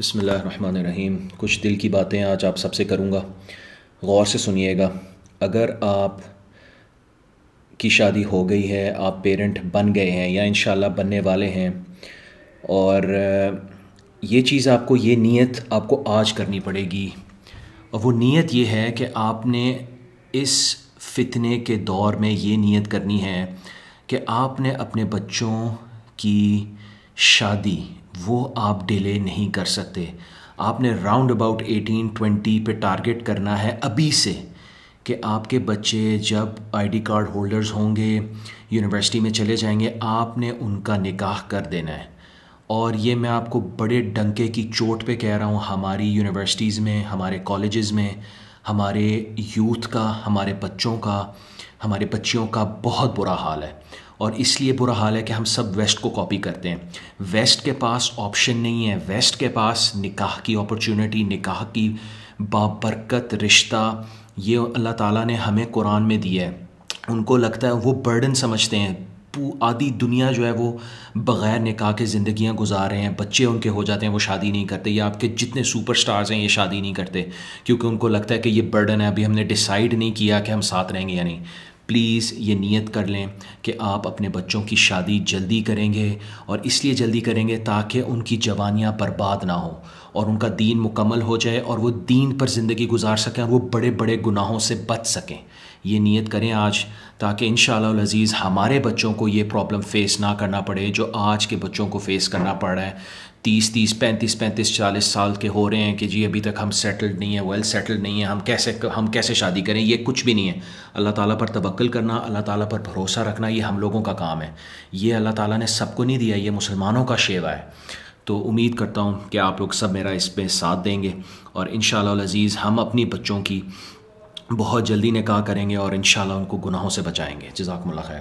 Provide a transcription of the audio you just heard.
बसमीम कुछ दिल की बातें आज आप सबसे करूँगा गौर से सुनिएगा अगर आप की शादी हो गई है आप पेरेंट बन गए हैं या इन बनने वाले हैं और ये चीज़ आपको ये नीयत आपको आज करनी पड़ेगी और वो नीयत ये है कि आपने इस फितने के दौर में ये नीयत करनी है कि आपने अपने बच्चों की शादी वो आप डिले नहीं कर सकते आपने राउंड अबाउट एटीन ट्वेंटी पे टारगेट करना है अभी से कि आपके बच्चे जब आईडी कार्ड होल्डर्स होंगे यूनिवर्सिटी में चले जाएंगे आपने उनका निकाह कर देना है और ये मैं आपको बड़े डंके की चोट पे कह रहा हूँ हमारी यूनिवर्सिटीज़ में हमारे कॉलेज़ में हमारे यूथ का हमारे बच्चों का हमारे बच्चियों का बहुत बुरा हाल है और इसलिए बुरा हाल है कि हम सब वेस्ट को कॉपी करते हैं वेस्ट के पास ऑप्शन नहीं है वेस्ट के पास निकाह की अपॉर्चुनिटी निकाह की बाबरकत रिश्ता ये अल्लाह ताला ने हमें कुरान में दिया है उनको लगता है वो बर्डन समझते हैं आधी दुनिया जो है वो बग़ैर निकाह के ज़िंदियाँ गुजार रहे हैं बच्चे उनके हो जाते हैं वो शादी नहीं करते या आपके जितने सुपर स्टार्स हैं ये शादी नहीं करते क्योंकि उनको लगता है कि ये बर्डन है अभी हमने डिसाइड नहीं किया कि हम साथ रहेंगे या नहीं प्लीज़ ये नियत कर लें कि आप अपने बच्चों की शादी जल्दी करेंगे और इसलिए जल्दी करेंगे ताकि उनकी जवानियाँ बर्बाद ना हो और उनका दीन मुकम्मल हो जाए और वो दीन पर ज़िंदगी गुजार सकें और वो बड़े बड़े गुनाहों से बच सकें ये नीयत करें आज ताकि इन अज़ीज़ हमारे बच्चों को ये प्रॉब्लम फ़ेस ना करना पड़े जो आज के बच्चों को फ़ेस करना पड़ रहा है तीस तीस पैंतीस पैंतीस चालीस साल के हो रहे हैं कि जी अभी तक हम सेटल्ड नहीं है वेल सेटल्ड नहीं है हम कैसे हम कैसे शादी करें ये कुछ भी नहीं है अल्लाह ताला पर तबक्ल करना अल्लाह ताला पर भरोसा रखना ये हम लोगों का काम है ये अल्लाह ताला ने सबको नहीं दिया ये मुसलमानों का शेवा है तो उम्मीद करता हूँ कि आप लोग सब मेरा इसमें साथ देंगे और इन शजीज़ हम अपनी बच्चों की बहुत जल्दी निकाह करेंगे और इन उनको गुनाहों से बचाएँगे जजाकमल्ला खैर